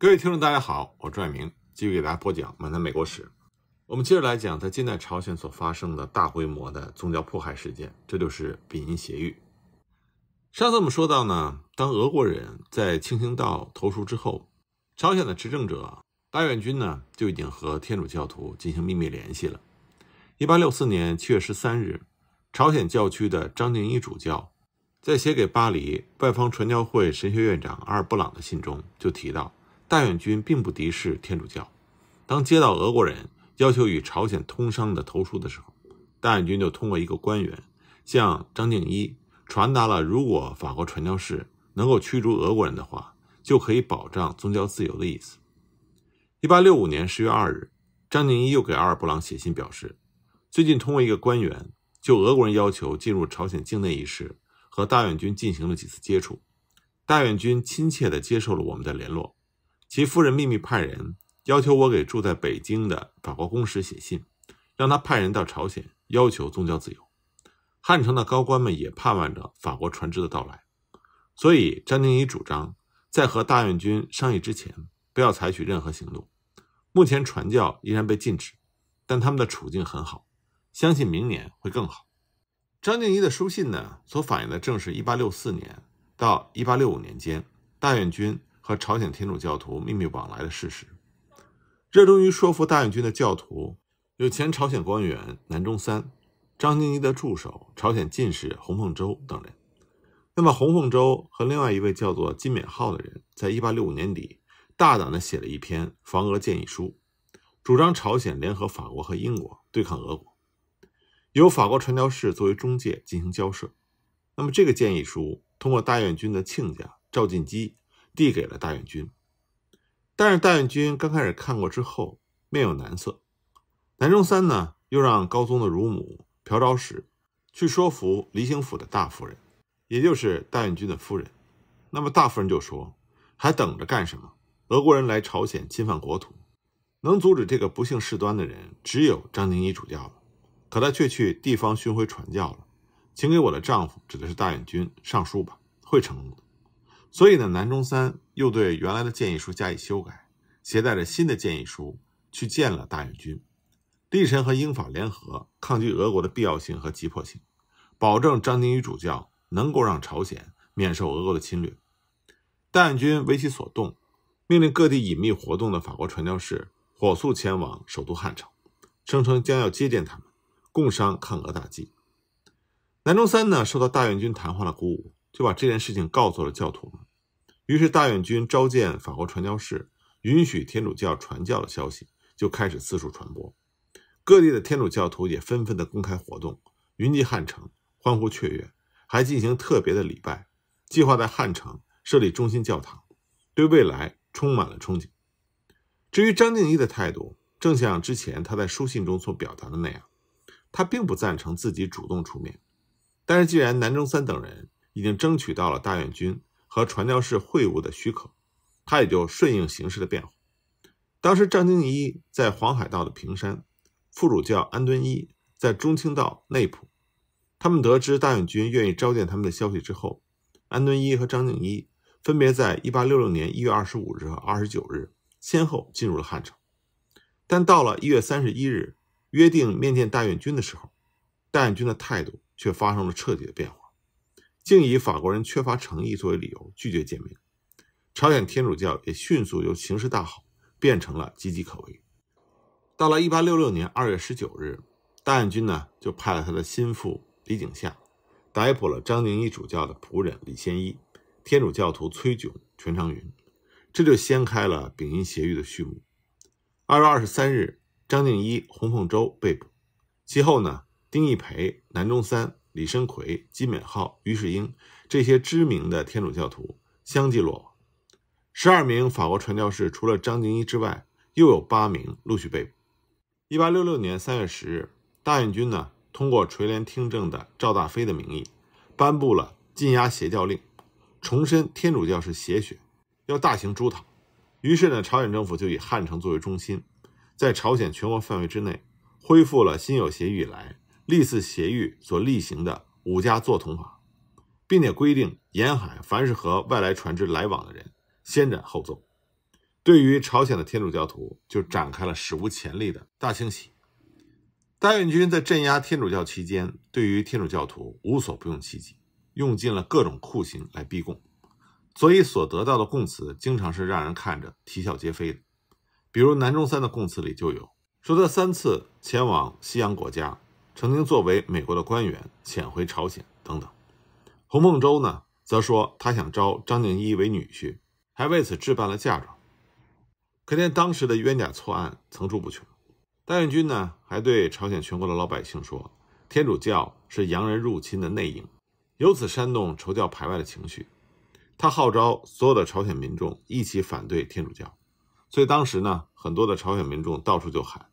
各位听众，大家好，我是爱明继续给大家播讲满南美国史。我们接着来讲，在近代朝鲜所发生的大规模的宗教迫害事件，这就是比音邪狱。上次我们说到呢，当俄国人在清兴道投书之后，朝鲜的执政者大院军呢就已经和天主教徒进行秘密联系了。一八六四年七月十三日，朝鲜教区的张定一主教在写给巴黎外方传教会神学院长阿尔布朗的信中就提到。大院军并不敌视天主教。当接到俄国人要求与朝鲜通商的投书的时候，大院军就通过一个官员向张敬一传达了：如果法国传教士能够驱逐俄国人的话，就可以保障宗教自由的意思。一八六五年十月二日，张敬一又给阿尔布朗写信，表示最近通过一个官员就俄国人要求进入朝鲜境内一事和大院军进行了几次接触，大院军亲切地接受了我们的联络。其夫人秘密派人要求我给住在北京的法国公使写信，让他派人到朝鲜要求宗教自由。汉城的高官们也盼望着法国船只的到来，所以张敬一主张在和大院军商议之前不要采取任何行动。目前传教依然被禁止，但他们的处境很好，相信明年会更好。张静一的书信呢，所反映的正是1864年到1865年间大院军和朝鲜天主教徒秘密往来的事实，热衷于说服大院军的教徒有前朝鲜官员南中三、张经一的助手、朝鲜进士洪凤洲等人。那么，洪凤洲和另外一位叫做金勉浩的人，在一八六五年底大胆地写了一篇防俄建议书，主张朝鲜联合法国和英国对抗俄国，由法国传教士作为中介进行交涉。那么，这个建议书通过大院军的亲家赵进基。递给了大院军，但是大院军刚开始看过之后面有难色。南中三呢又让高宗的乳母朴昭史去说服梨行府的大夫人，也就是大院军的夫人。那么大夫人就说：“还等着干什么？俄国人来朝鲜侵犯国土，能阻止这个不幸事端的人只有张宁一主教了。可他却去地方巡回传教了，请给我的丈夫，指的是大院军上书吧，会成功的。”所以呢，南中三又对原来的建议书加以修改，携带着新的建议书去见了大愿军，力臣和英法联合抗击俄国的必要性和急迫性，保证张廷玉主教能够让朝鲜免受俄国的侵略。大愿军为其所动，命令各地隐秘活动的法国传教士火速前往首都汉城，声称将要接见他们，共商抗俄大计。南中三呢，受到大愿军谈话的鼓舞，就把这件事情告诉了教徒们。于是，大院军召见法国传教士，允许天主教传教的消息就开始四处传播。各地的天主教徒也纷纷的公开活动，云集汉城，欢呼雀跃，还进行特别的礼拜。计划在汉城设立中心教堂，对未来充满了憧憬。至于张敬怡的态度，正像之前他在书信中所表达的那样，他并不赞成自己主动出面。但是，既然南中三等人已经争取到了大院军和传教士会晤的许可，他也就顺应形势的变化。当时张敬一在黄海道的平山，副主教安敦一在中清道内浦。他们得知大远军愿意召见他们的消息之后，安敦一和张敬一分别在1866年1月25日和29日先后进入了汉城。但到了1月31日约定面见大远军的时候，大远军的态度却发生了彻底的变化。竟以法国人缺乏诚意作为理由拒绝见面，朝鲜天主教也迅速由形势大好变成了岌岌可危。到了一八六六年二月十九日，大院军呢就派了他的心腹李景夏，逮捕了张定一主教的仆人李先一、天主教徒崔炯、全昌云，这就掀开了丙寅邪狱的序幕。二月二十三日，张定一、洪凤洲被捕。其后呢，丁义培、南中三。李申奎、金敏浩、于世英这些知名的天主教徒相继落网。十二名法国传教士，除了张敬一之外，又有八名陆续被捕。一八六六年三月十日，大院军呢，通过垂帘听政的赵大飞的名义，颁布了禁压邪教令，重申天主教是邪学，要大行诛讨。于是呢，朝鲜政府就以汉城作为中心，在朝鲜全国范围之内恢复了新有邪议以来。历次协议所例行的五家坐同法，并且规定沿海凡是和外来船只来往的人，先斩后奏。对于朝鲜的天主教徒，就展开了史无前例的大清洗。大院军在镇压天主教期间，对于天主教徒无所不用其极，用尽了各种酷刑来逼供，所以所得到的供词经常是让人看着啼笑皆非的。比如南中三的供词里就有说，他三次前往西洋国家。曾经作为美国的官员潜回朝鲜等等，洪孟洲呢则说他想招张静一为女婿，还为此置办了嫁妆。可见当时的冤假错案层出不穷。戴运君呢还对朝鲜全国的老百姓说，天主教是洋人入侵的内应，由此煽动仇教排外的情绪。他号召所有的朝鲜民众一起反对天主教，所以当时呢很多的朝鲜民众到处就喊，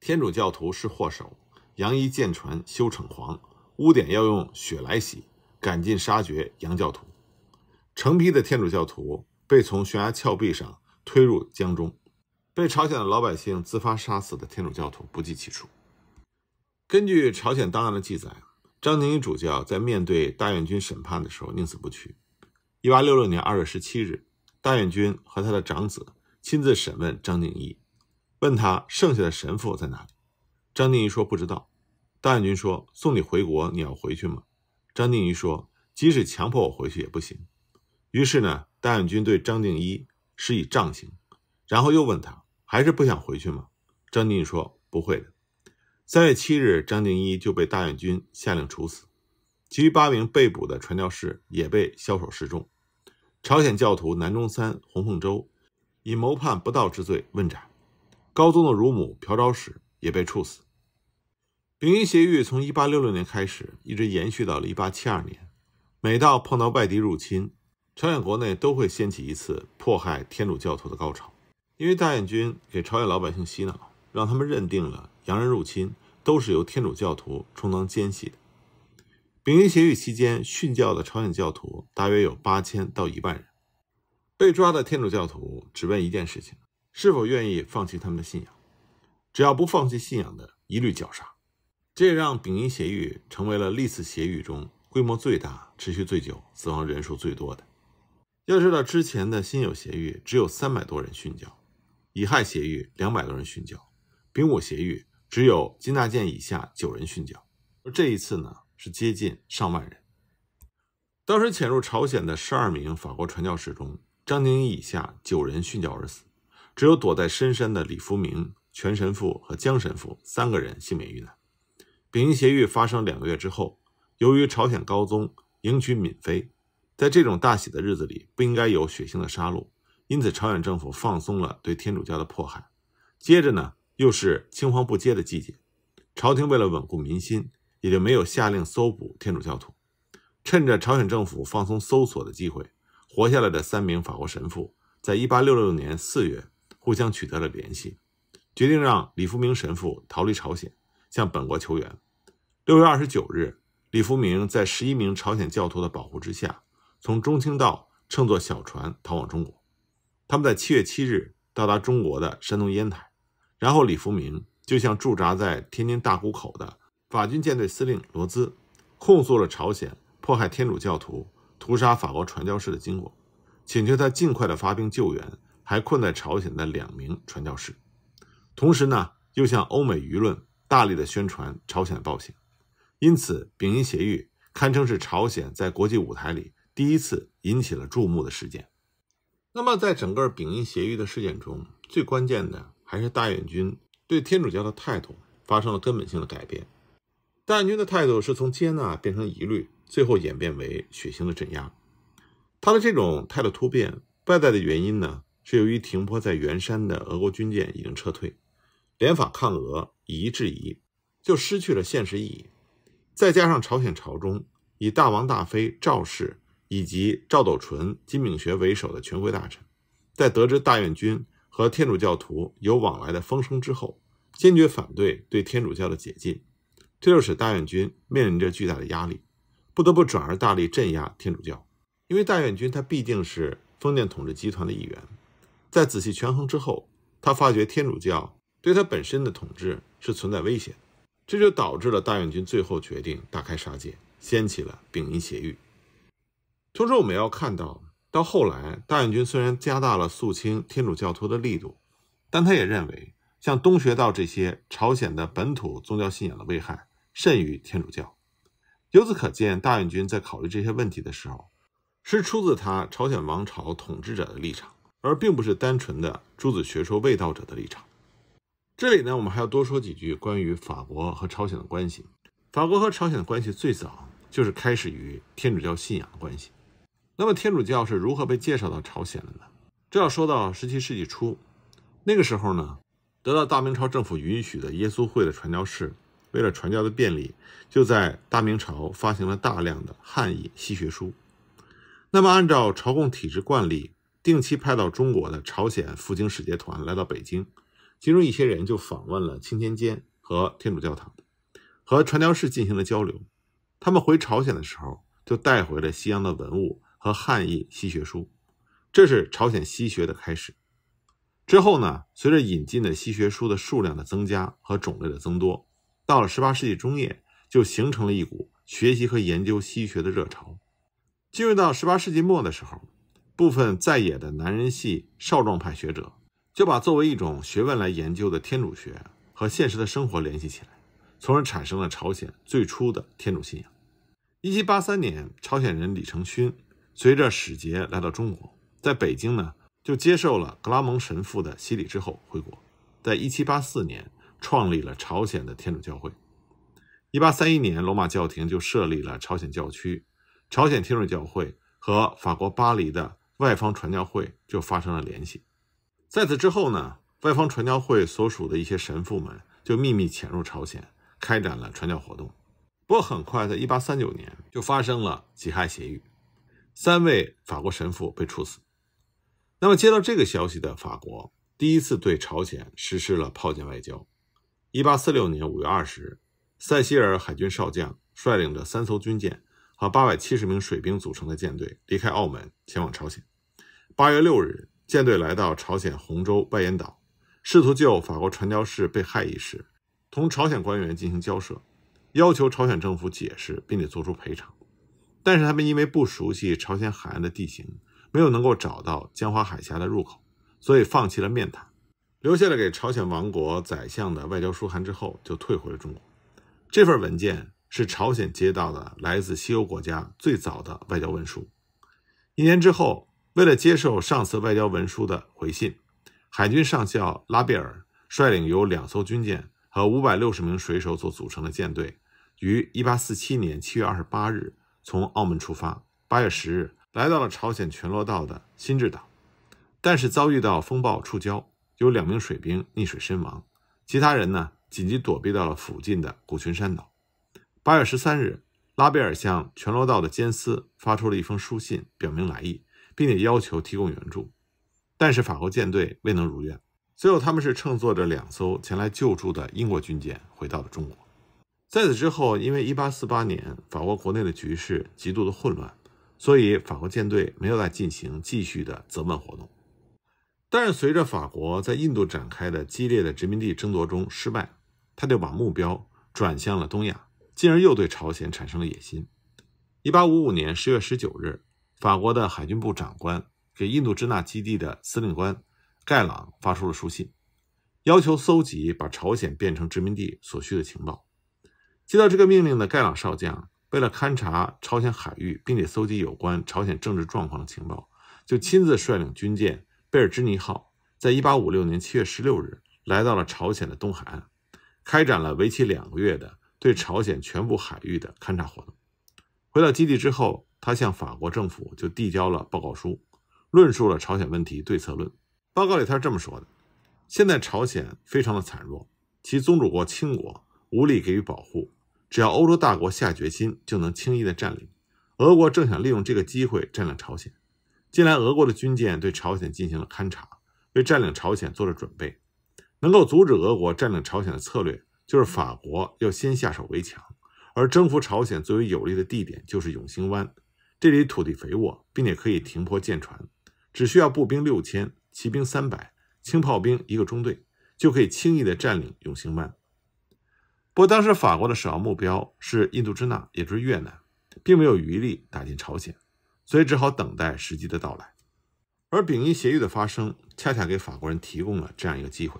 天主教徒是祸首。洋仪舰船修惩狂，污点要用血来洗，赶尽杀绝洋教徒。成批的天主教徒被从悬崖峭壁上推入江中，被朝鲜的老百姓自发杀死的天主教徒不计其数。根据朝鲜档案的记载，张宁一主教在面对大院军审判的时候宁死不屈。一八六六年二月十七日，大院军和他的长子亲自审问张宁一，问他剩下的神父在哪里。张定一说不知道，大远军说送你回国，你要回去吗？张定一说即使强迫我回去也不行。于是呢，大远军对张定一施以杖刑，然后又问他还是不想回去吗？张定一说不会的。三月七日，张定一就被大院军下令处死，其余八名被捕的传教士也被枭首示众。朝鲜教徒南中三、洪凤洲以谋叛不道之罪问斩，高宗的乳母朴昭史也被处死。丙一协议从一八六六年开始，一直延续到了一八七二年。每到碰到外敌入侵，朝鲜国内都会掀起一次迫害天主教徒的高潮。因为大眼军给朝鲜老百姓洗脑，让他们认定了洋人入侵都是由天主教徒充当奸细。的。丙一协议期间，殉教的朝鲜教徒大约有八千到一万人。被抓的天主教徒只问一件事情：是否愿意放弃他们的信仰？只要不放弃信仰的，一律绞杀。这也让丙一邪狱成为了历次邪狱中规模最大、持续最久、死亡人数最多的。要知道，之前的新有邪狱只有三百多人殉教，乙亥邪狱两百多人殉教，丙午邪狱只有金大建以下九人殉教，而这一次呢，是接近上万人。当时潜入朝鲜的十二名法国传教士中，张宁以下九人殉教而死，只有躲在深山的李福明、全神父和江神父三个人幸免遇难。北京协议发生两个月之后，由于朝鲜高宗迎娶敏妃，在这种大喜的日子里不应该有血腥的杀戮，因此朝鲜政府放松了对天主教的迫害。接着呢，又是青黄不接的季节，朝廷为了稳固民心，也就没有下令搜捕天主教徒。趁着朝鲜政府放松搜索的机会，活下来的三名法国神父，在1866年4月互相取得了联系，决定让李福明神父逃离朝鲜，向本国求援。六月二十九日，李福明在十一名朝鲜教徒的保护之下，从中青道乘坐小船逃往中国。他们在七月七日到达中国的山东烟台，然后李福明就向驻扎在天津大沽口的法军舰队司令罗兹控诉了朝鲜迫害天主教徒、屠杀法国传教士的经过，请求他尽快的发兵救援还困在朝鲜的两名传教士。同时呢，又向欧美舆论大力的宣传朝鲜的暴行。因此，丙寅协狱堪称是朝鲜在国际舞台里第一次引起了注目的事件。那么，在整个丙寅协狱的事件中，最关键的还是大远军对天主教的态度发生了根本性的改变。大远军的态度是从接纳变成疑虑，最后演变为血腥的镇压。他的这种态度突变，外在的原因呢，是由于停泊在元山的俄国军舰已经撤退，联法抗俄以夷制夷就失去了现实意义。再加上朝鲜朝中以大王大妃赵氏以及赵斗淳、金炳学为首的权贵大臣，在得知大院君和天主教徒有往来的风声之后，坚决反对对天主教的解禁，这就使大院君面临着巨大的压力，不得不转而大力镇压天主教。因为大院君他毕竟是封建统治集团的一员，在仔细权衡之后，他发觉天主教对他本身的统治是存在危险。这就导致了大院军最后决定大开杀戒，掀起了丙寅血狱。同时，我们要看到，到后来大院军虽然加大了肃清天主教徒的力度，但他也认为，像东学道这些朝鲜的本土宗教信仰的危害甚于天主教。由此可见，大院军在考虑这些问题的时候，是出自他朝鲜王朝统治者的立场，而并不是单纯的诸子学说卫道者的立场。这里呢，我们还要多说几句关于法国和朝鲜的关系。法国和朝鲜的关系最早就是开始于天主教信仰的关系。那么天主教是如何被介绍到朝鲜的呢？这要说到十七世纪初，那个时候呢，得到大明朝政府允许的耶稣会的传教士，为了传教的便利，就在大明朝发行了大量的汉译西学书。那么按照朝贡体制惯例，定期派到中国的朝鲜赴京使节团来到北京。其中一些人就访问了清天监和天主教堂，和传教士进行了交流。他们回朝鲜的时候，就带回了西洋的文物和汉译西学书，这是朝鲜西学的开始。之后呢，随着引进的西学书的数量的增加和种类的增多，到了18世纪中叶，就形成了一股学习和研究西学的热潮。进入到18世纪末的时候，部分在野的男人系少壮派学者。就把作为一种学问来研究的天主学和现实的生活联系起来，从而产生了朝鲜最初的天主信仰。一七八三年，朝鲜人李承勋随着使节来到中国，在北京呢就接受了格拉蒙神父的洗礼之后回国，在一七八四年创立了朝鲜的天主教会。一八三一年，罗马教廷就设立了朝鲜教区，朝鲜天主教会和法国巴黎的外方传教会就发生了联系。在此之后呢，外方传教会所属的一些神父们就秘密潜入朝鲜，开展了传教活动。不过，很快在1839年就发生了己亥邪狱，三位法国神父被处死。那么，接到这个消息的法国，第一次对朝鲜实施了炮舰外交。1846年5月20日，塞西尔海军少将率领着三艘军舰和870名水兵组成的舰队，离开澳门，前往朝鲜。8月6日。舰队来到朝鲜洪州外岩岛，试图就法国传教士被害一事同朝鲜官员进行交涉，要求朝鲜政府解释并且做出赔偿。但是他们因为不熟悉朝鲜海岸的地形，没有能够找到江华海峡的入口，所以放弃了面谈，留下了给朝鲜王国宰相的外交书函之后，就退回了中国。这份文件是朝鲜接到的来自西欧国家最早的外交文书。一年之后。为了接受上次外交文书的回信，海军上校拉贝尔率领由两艘军舰和五百六十名水手所组成的舰队，于一八四七年七月二十八日从澳门出发。八月十日，来到了朝鲜全罗道的新智岛，但是遭遇到风暴触礁，有两名水兵溺水身亡，其他人呢紧急躲避到了附近的古群山岛。八月十三日，拉贝尔向全罗道的监司发出了一封书信，表明来意。并且要求提供援助，但是法国舰队未能如愿。最后，他们是乘坐着两艘前来救助的英国军舰回到了中国。在此之后，因为1848年法国国内的局势极度的混乱，所以法国舰队没有再进行继续的责问活动。但是，随着法国在印度展开的激烈的殖民地争夺中失败，他就把目标转向了东亚，进而又对朝鲜产生了野心。1855年10月19日。法国的海军部长官给印度支那基地的司令官盖朗发出了书信，要求搜集把朝鲜变成殖民地所需的情报。接到这个命令的盖朗少将，为了勘察朝鲜海域，并且搜集有关朝鲜政治状况的情报，就亲自率领军舰“贝尔之尼号”在1856年7月16日来到了朝鲜的东海岸，开展了为期两个月的对朝鲜全部海域的勘察活动。回到基地之后。他向法国政府就递交了报告书，论述了朝鲜问题对策论。报告里他是这么说的：现在朝鲜非常的惨弱，其宗主国清国无力给予保护，只要欧洲大国下决心，就能轻易的占领。俄国正想利用这个机会占领朝鲜。近来俄国的军舰对朝鲜进行了勘察，为占领朝鲜做了准备。能够阻止俄国占领朝鲜的策略，就是法国要先下手为强，而征服朝鲜最为有利的地点就是永兴湾。这里土地肥沃，并且可以停泊舰船，只需要步兵六千、骑兵三百、轻炮兵一个中队，就可以轻易地占领永兴湾。不过，当时法国的首要目标是印度支那，也就是越南，并没有余力打进朝鲜，所以只好等待时机的到来。而丙寅协议的发生，恰恰给法国人提供了这样一个机会。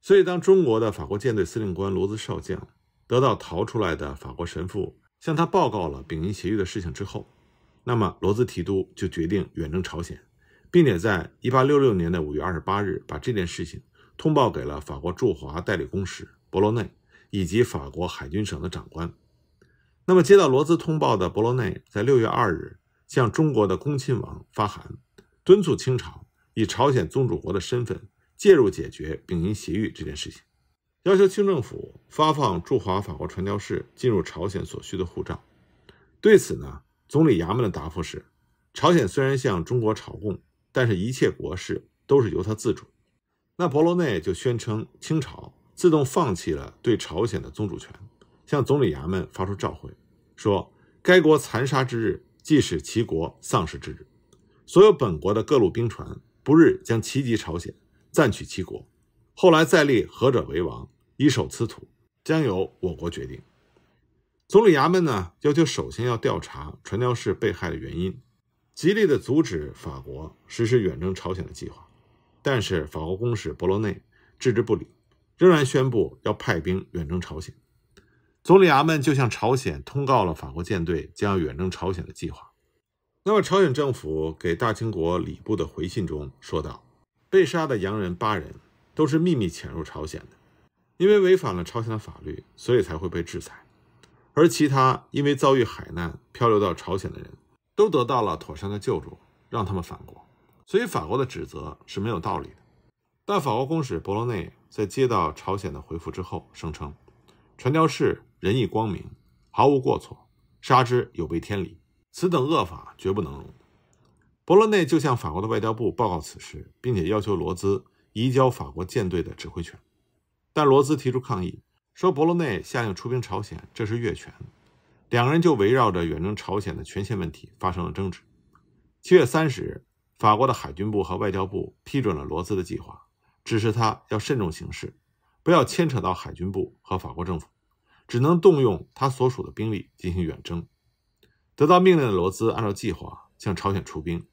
所以，当中国的法国舰队司令官罗兹少将得到逃出来的法国神父向他报告了丙寅协议的事情之后，那么，罗兹提督就决定远征朝鲜，并且在一八六六年的五月二十八日把这件事情通报给了法国驻华代理公使博罗内以及法国海军省的长官。那么，接到罗兹通报的博罗内，在六月二日向中国的恭亲王发函，敦促清朝以朝鲜宗主国的身份介入解决丙寅协议这件事情，要求清政府发放驻华法国传教士进入朝鲜所需的护照。对此呢？总理衙门的答复是：朝鲜虽然向中国朝贡，但是一切国事都是由他自主。那博罗内就宣称，清朝自动放弃了对朝鲜的宗主权，向总理衙门发出召回，说该国残杀之日，即是其国丧失之日。所有本国的各路兵船，不日将齐集朝鲜，暂取其国，后来再立何者为王，以守此土，将由我国决定。总理衙门呢，要求首先要调查传教士被害的原因，极力的阻止法国实施远征朝鲜的计划。但是法国公使博罗内置之不理，仍然宣布要派兵远征朝鲜。总理衙门就向朝鲜通告了法国舰队将要远征朝鲜的计划。那么朝鲜政府给大清国礼部的回信中说道：“被杀的洋人八人都是秘密潜入朝鲜的，因为违反了朝鲜的法律，所以才会被制裁。”而其他因为遭遇海难漂流到朝鲜的人，都得到了妥善的救助，让他们返国。所以法国的指责是没有道理的。但法国公使博罗内在接到朝鲜的回复之后，声称，传教士仁义光明，毫无过错，杀之有悖天理，此等恶法绝不能容。博罗内就向法国的外交部报告此事，并且要求罗兹移交法国舰队的指挥权，但罗兹提出抗议。说博罗内下令出兵朝鲜，这是越权。两个人就围绕着远征朝鲜的权限问题发生了争执。七月三十日，法国的海军部和外交部批准了罗兹的计划，指示他要慎重行事，不要牵扯到海军部和法国政府，只能动用他所属的兵力进行远征。得到命令的罗兹按照计划向朝鲜出兵，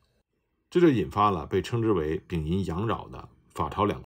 这就引发了被称之为“丙寅洋扰”的法朝两国。